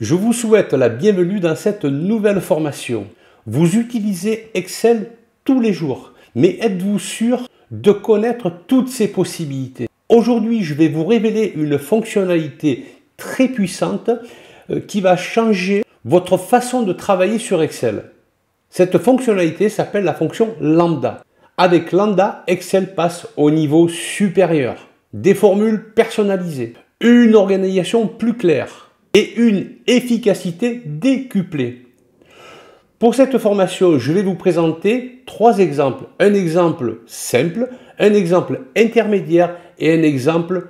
Je vous souhaite la bienvenue dans cette nouvelle formation. Vous utilisez Excel tous les jours, mais êtes-vous sûr de connaître toutes ses possibilités Aujourd'hui, je vais vous révéler une fonctionnalité très puissante euh, qui va changer votre façon de travailler sur Excel. Cette fonctionnalité s'appelle la fonction lambda. Avec lambda, Excel passe au niveau supérieur. Des formules personnalisées, une organisation plus claire, et une efficacité décuplée. Pour cette formation, je vais vous présenter trois exemples. Un exemple simple, un exemple intermédiaire et un exemple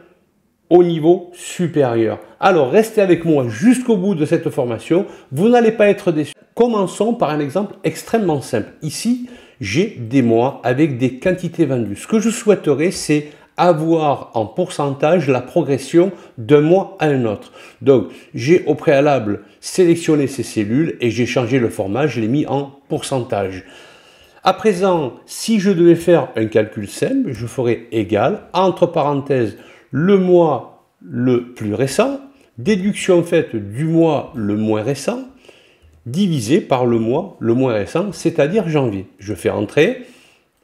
au niveau supérieur. Alors restez avec moi jusqu'au bout de cette formation, vous n'allez pas être déçus. Commençons par un exemple extrêmement simple. Ici, j'ai des mois avec des quantités vendues. Ce que je souhaiterais, c'est avoir en pourcentage la progression d'un mois à un autre. Donc, j'ai au préalable sélectionné ces cellules et j'ai changé le format, je l'ai mis en pourcentage. À présent, si je devais faire un calcul simple, je ferais égal, entre parenthèses, le mois le plus récent, déduction faite du mois le moins récent, divisé par le mois le moins récent, c'est-à-dire janvier. Je fais entrer,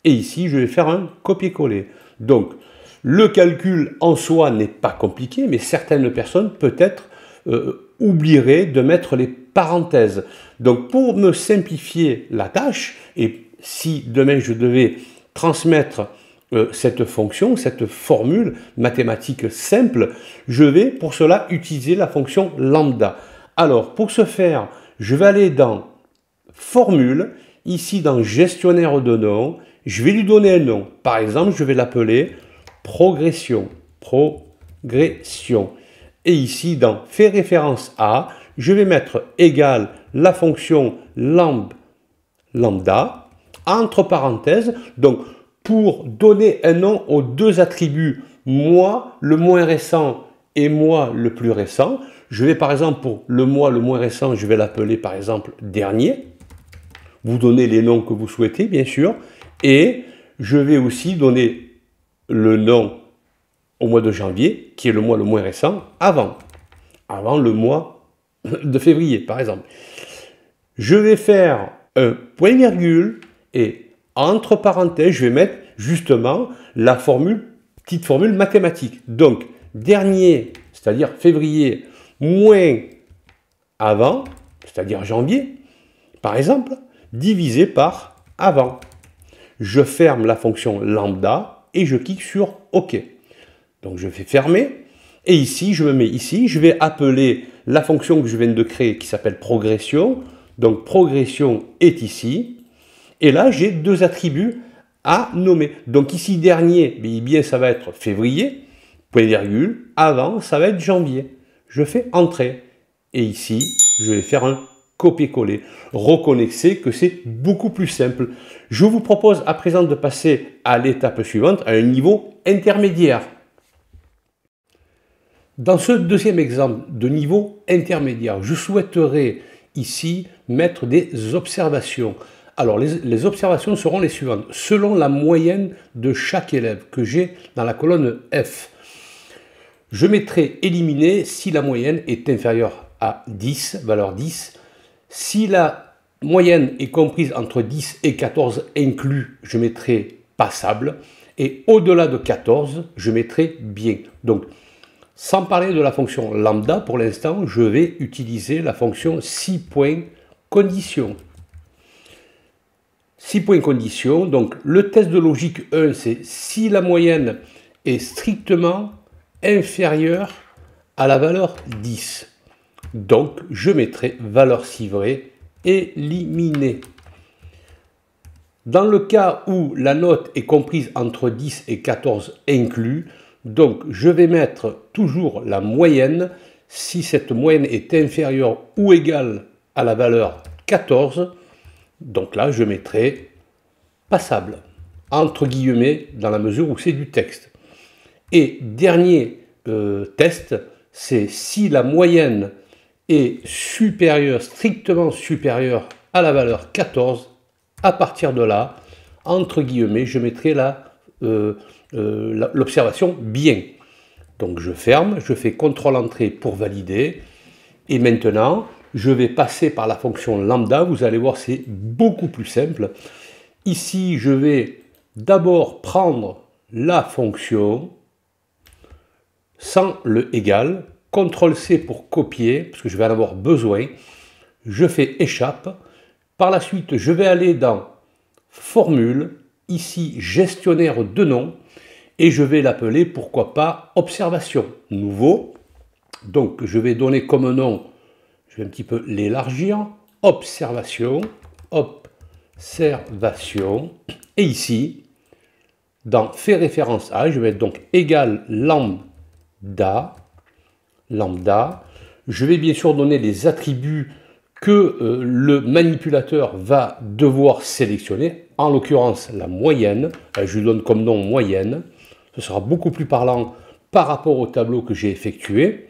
et ici, je vais faire un copier-coller. Donc, le calcul en soi n'est pas compliqué, mais certaines personnes peut-être euh, oublieraient de mettre les parenthèses. Donc pour me simplifier la tâche, et si demain je devais transmettre euh, cette fonction, cette formule mathématique simple, je vais pour cela utiliser la fonction lambda. Alors pour ce faire, je vais aller dans formule, ici dans gestionnaire de nom, je vais lui donner un nom. Par exemple, je vais l'appeler progression. Progression. Et ici, dans fait référence à, je vais mettre égal la fonction lambda, entre parenthèses, donc pour donner un nom aux deux attributs, moi le moins récent et moi le plus récent. Je vais par exemple, pour le moi le moins récent, je vais l'appeler par exemple dernier. Vous donnez les noms que vous souhaitez, bien sûr. Et je vais aussi donner le nom au mois de janvier, qui est le mois le moins récent, avant. Avant le mois de février, par exemple. Je vais faire un point-virgule et entre parenthèses, je vais mettre justement la formule, petite formule mathématique. Donc, dernier, c'est-à-dire février, moins avant, c'est-à-dire janvier, par exemple, divisé par avant. Je ferme la fonction lambda et je clique sur OK. Donc je fais fermer. Et ici, je me mets ici, je vais appeler la fonction que je viens de créer qui s'appelle progression. Donc progression est ici. Et là, j'ai deux attributs à nommer. Donc ici, dernier, eh bien ça va être février, point virgule. Avant, ça va être janvier. Je fais entrer. Et ici, je vais faire un copier-coller. Reconnaissez que c'est beaucoup plus simple. Je vous propose à présent de passer à l'étape suivante, à un niveau intermédiaire. Dans ce deuxième exemple de niveau intermédiaire, je souhaiterais ici mettre des observations. Alors les, observations seront les suivantes. Selon la moyenne de chaque élève que j'ai dans la colonne F, je mettrai éliminer si la moyenne est inférieure à 10, valeur 10, si la moyenne est comprise entre 10 et 14 inclus, je mettrai passable. Et au-delà de 14, je mettrai bien. Donc, sans parler de la fonction lambda, pour l'instant, je vais utiliser la fonction 6 points condition. 6 points condition, donc le test de logique 1, c'est si la moyenne est strictement inférieure à la valeur 10. Donc, je mettrai valeur si éliminée. Dans le cas où la note est comprise entre 10 et 14 inclus, donc je vais mettre toujours la moyenne. Si cette moyenne est inférieure ou égale à la valeur 14, donc là je mettrai passable, entre guillemets, dans la mesure où c'est du texte. Et dernier euh, test, c'est si la moyenne est supérieur, strictement supérieur à la valeur 14, à partir de là, entre guillemets, je mettrai euh, euh, l'observation bien. Donc je ferme, je fais contrôle entrée pour valider. Et maintenant, je vais passer par la fonction lambda. Vous allez voir, c'est beaucoup plus simple. Ici, je vais d'abord prendre la fonction sans le égal CTRL-C pour copier, parce que je vais en avoir besoin. Je fais échappe. Par la suite, je vais aller dans Formule, ici gestionnaire de nom, et je vais l'appeler, pourquoi pas, observation. Nouveau. Donc, je vais donner comme nom, je vais un petit peu l'élargir, observation, observation. Et ici, dans fait référence à, je vais donc égal lambda lambda. Je vais bien sûr donner les attributs que euh, le manipulateur va devoir sélectionner, en l'occurrence la moyenne, euh, je lui donne comme nom moyenne, ce sera beaucoup plus parlant par rapport au tableau que j'ai effectué,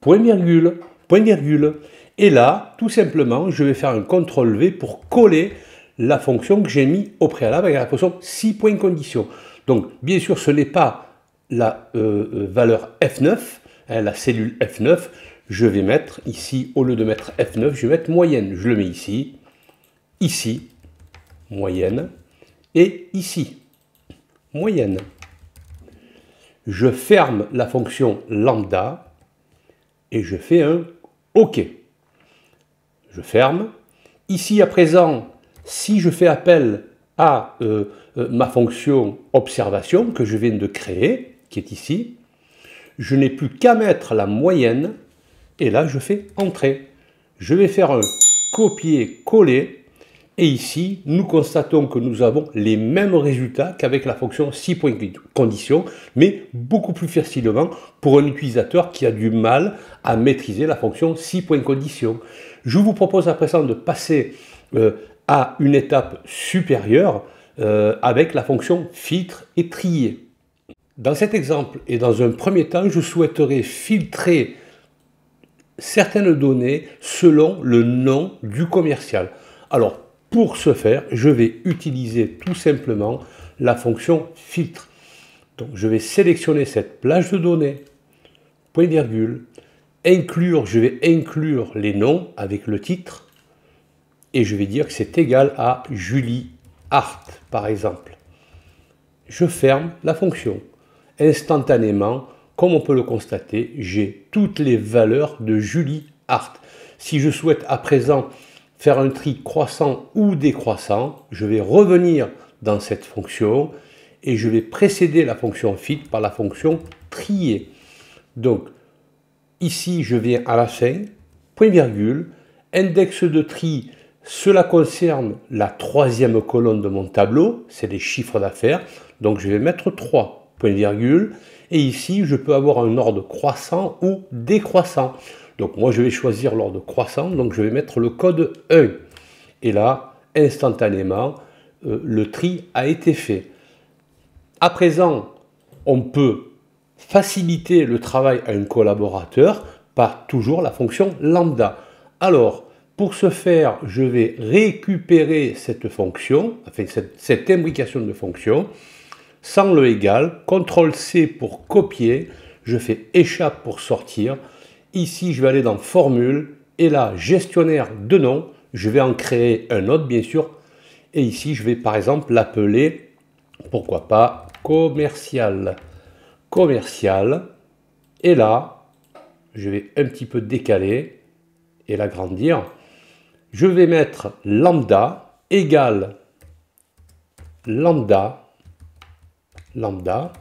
point virgule, point virgule, et là, tout simplement, je vais faire un CTRL V pour coller la fonction que j'ai mis au préalable avec la fonction 6 points condition. Donc, bien sûr, ce n'est pas la euh, valeur F9, la cellule F9, je vais mettre ici, au lieu de mettre F9, je vais mettre moyenne. Je le mets ici, ici, moyenne, et ici, moyenne. Je ferme la fonction lambda et je fais un OK. Je ferme. Ici, à présent, si je fais appel à euh, euh, ma fonction observation que je viens de créer, qui est ici, je n'ai plus qu'à mettre la moyenne et là je fais entrer. Je vais faire un copier-coller et ici nous constatons que nous avons les mêmes résultats qu'avec la fonction 6 mais beaucoup plus facilement pour un utilisateur qui a du mal à maîtriser la fonction 6 Je vous propose à présent de passer euh, à une étape supérieure euh, avec la fonction filtre et trier. Dans cet exemple et dans un premier temps, je souhaiterais filtrer certaines données selon le nom du commercial. Alors, pour ce faire, je vais utiliser tout simplement la fonction filtre. Donc, je vais sélectionner cette plage de données, point virgule, inclure, je vais inclure les noms avec le titre, et je vais dire que c'est égal à Julie Hart, par exemple. Je ferme la fonction instantanément, comme on peut le constater, j'ai toutes les valeurs de Julie Hart. Si je souhaite à présent faire un tri croissant ou décroissant, je vais revenir dans cette fonction et je vais précéder la fonction fit par la fonction trier. Donc ici, je viens à la fin, point virgule, index de tri, cela concerne la troisième colonne de mon tableau, c'est les chiffres d'affaires, donc je vais mettre 3 point virgule. Et ici, je peux avoir un ordre croissant ou décroissant. Donc moi, je vais choisir l'ordre croissant, donc je vais mettre le code 1. Et là, instantanément, euh, le tri a été fait. À présent, on peut faciliter le travail à un collaborateur par toujours la fonction lambda. Alors, pour ce faire, je vais récupérer cette fonction, enfin cette, cette imbrication de fonction, sans le égal, CTRL-C pour copier, je fais échappe pour sortir. Ici, je vais aller dans formule et là, gestionnaire de nom, je vais en créer un autre, bien sûr. Et ici, je vais par exemple l'appeler, pourquoi pas, commercial. Commercial. Et là, je vais un petit peu décaler et l'agrandir. Je vais mettre lambda égal lambda lambda.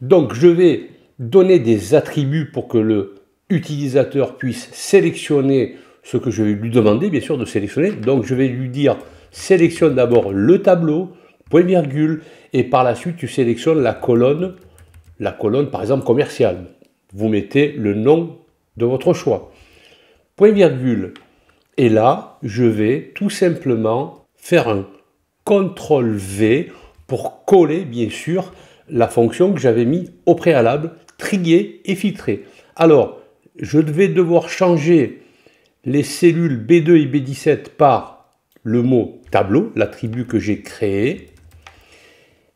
Donc je vais donner des attributs pour que le utilisateur puisse sélectionner ce que je vais lui demander, bien sûr, de sélectionner. Donc je vais lui dire sélectionne d'abord le tableau, point virgule, et par la suite tu sélectionnes la colonne, la colonne par exemple commerciale. Vous mettez le nom de votre choix. Point virgule. Et là, je vais tout simplement faire un CTRL V pour coller, bien sûr, la fonction que j'avais mis au préalable, trier et filtrer. Alors, je devais devoir changer les cellules B2 et B17 par le mot tableau, l'attribut que j'ai créé.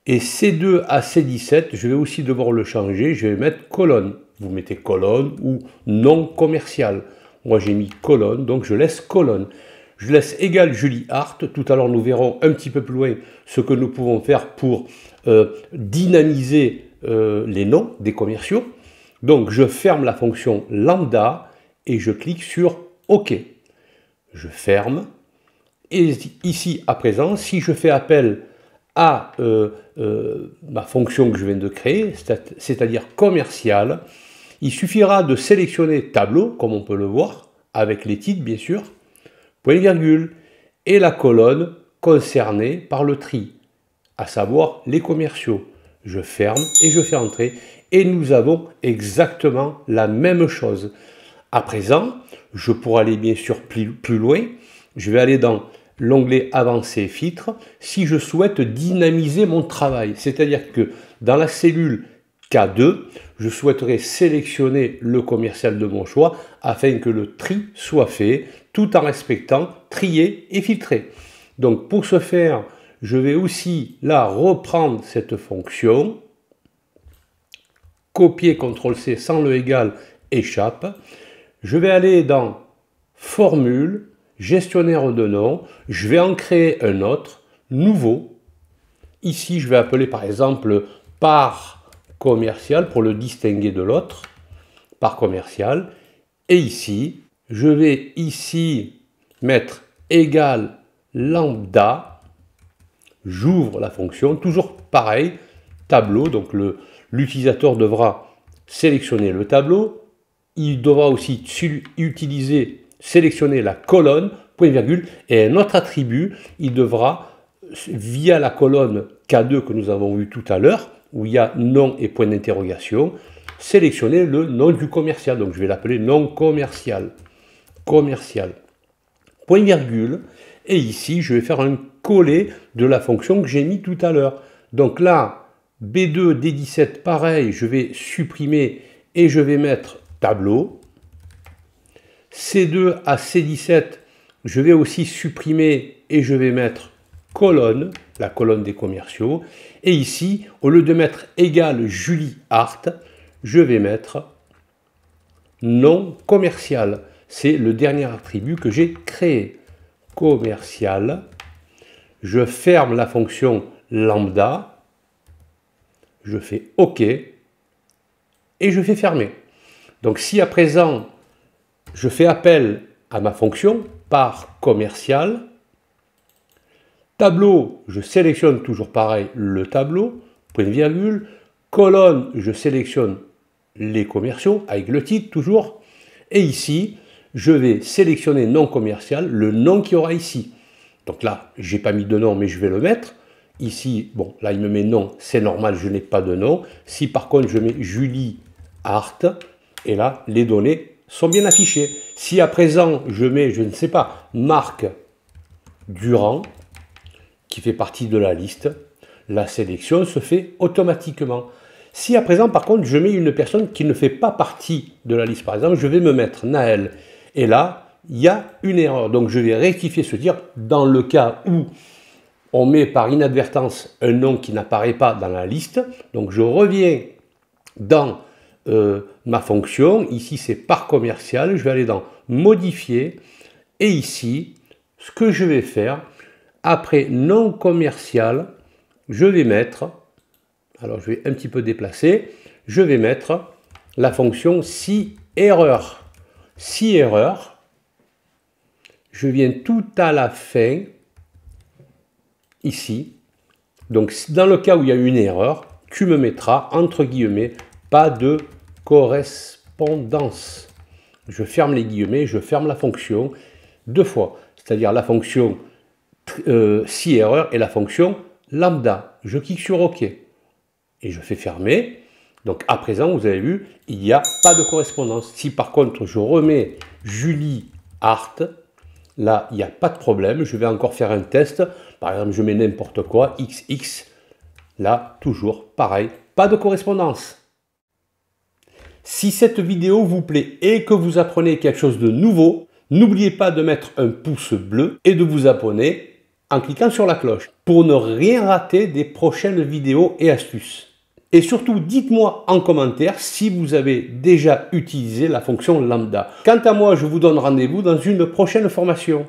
Et C2 à C17, je vais aussi devoir le changer, je vais mettre colonne. Vous mettez colonne ou non commercial. Moi j'ai mis colonne, donc je laisse colonne. Je laisse égal Julie Hart. Tout à l'heure, nous verrons un petit peu plus loin ce que nous pouvons faire pour euh, dynamiser euh, les noms des commerciaux. Donc, je ferme la fonction lambda et je clique sur OK. Je ferme. Et ici, à présent, si je fais appel à euh, ma fonction que je viens de créer, c'est-à-dire commerciale, il suffira de sélectionner tableau, comme on peut le voir, avec les titres, bien sûr, virgule et la colonne concernée par le tri, à savoir les commerciaux. Je ferme et je fais entrer, et nous avons exactement la même chose. À présent, je pourrais aller bien sûr plus, plus loin, je vais aller dans l'onglet avancé filtre si je souhaite dynamiser mon travail. C'est-à-dire que dans la cellule K2, je souhaiterais sélectionner le commercial de mon choix afin que le tri soit fait tout en respectant trier et filtrer. Donc pour ce faire, je vais aussi là reprendre cette fonction, copier CTRL-C sans le égal échappe. Je vais aller dans formule, gestionnaire de nom, je vais en créer un autre, nouveau. Ici, je vais appeler par exemple par commercial pour le distinguer de l'autre, par commercial. Et ici, je vais ici mettre égal lambda, j'ouvre la fonction, toujours pareil, tableau, donc l'utilisateur devra sélectionner le tableau, il devra aussi utiliser, sélectionner la colonne, point virgule, et un autre attribut, il devra, via la colonne K2 que nous avons vue tout à l'heure, où il y a nom et point d'interrogation, sélectionner le nom du commercial. Donc je vais l'appeler nom commercial commercial Point virgule. Et ici, je vais faire un coller de la fonction que j'ai mis tout à l'heure. Donc là, B2, D17, pareil, je vais supprimer et je vais mettre tableau. C2 à C17, je vais aussi supprimer et je vais mettre colonne, la colonne des commerciaux. Et ici, au lieu de mettre égal Julie Hart, je vais mettre non commercial c'est le dernier attribut que j'ai créé. Commercial, je ferme la fonction lambda, je fais OK, et je fais fermer. Donc si à présent, je fais appel à ma fonction par commercial, tableau, je sélectionne toujours pareil le tableau, point virgule, colonne, je sélectionne les commerciaux avec le titre toujours, et ici, je vais sélectionner nom commercial, le nom qu'il y aura ici. Donc là, j'ai pas mis de nom, mais je vais le mettre. Ici, bon, là, il me met nom, c'est normal, je n'ai pas de nom. Si par contre, je mets Julie Hart, et là, les données sont bien affichées. Si à présent, je mets, je ne sais pas, Marc Durand, qui fait partie de la liste, la sélection se fait automatiquement. Si à présent, par contre, je mets une personne qui ne fait pas partie de la liste, par exemple, je vais me mettre Naël, et là, il y a une erreur. Donc je vais rectifier ce dire dans le cas où on met par inadvertance un nom qui n'apparaît pas dans la liste. Donc je reviens dans euh, ma fonction. Ici, c'est par commercial. Je vais aller dans modifier. Et ici, ce que je vais faire, après non commercial, je vais mettre, alors je vais un petit peu déplacer, je vais mettre la fonction si erreur si erreur Je viens tout à la fin, ici. Donc, dans le cas où il y a une erreur, tu me mettras, entre guillemets, pas de correspondance. Je ferme les guillemets, je ferme la fonction deux fois. C'est-à-dire la fonction euh, si erreur et la fonction lambda. Je clique sur OK. Et je fais fermer. Donc à présent, vous avez vu, il n'y a pas de correspondance. Si par contre je remets Julie Hart, là il n'y a pas de problème, je vais encore faire un test. Par exemple, je mets n'importe quoi, XX, là toujours pareil, pas de correspondance. Si cette vidéo vous plaît et que vous apprenez quelque chose de nouveau, n'oubliez pas de mettre un pouce bleu et de vous abonner en cliquant sur la cloche pour ne rien rater des prochaines vidéos et astuces. Et surtout, dites-moi en commentaire si vous avez déjà utilisé la fonction lambda. Quant à moi, je vous donne rendez-vous dans une prochaine formation.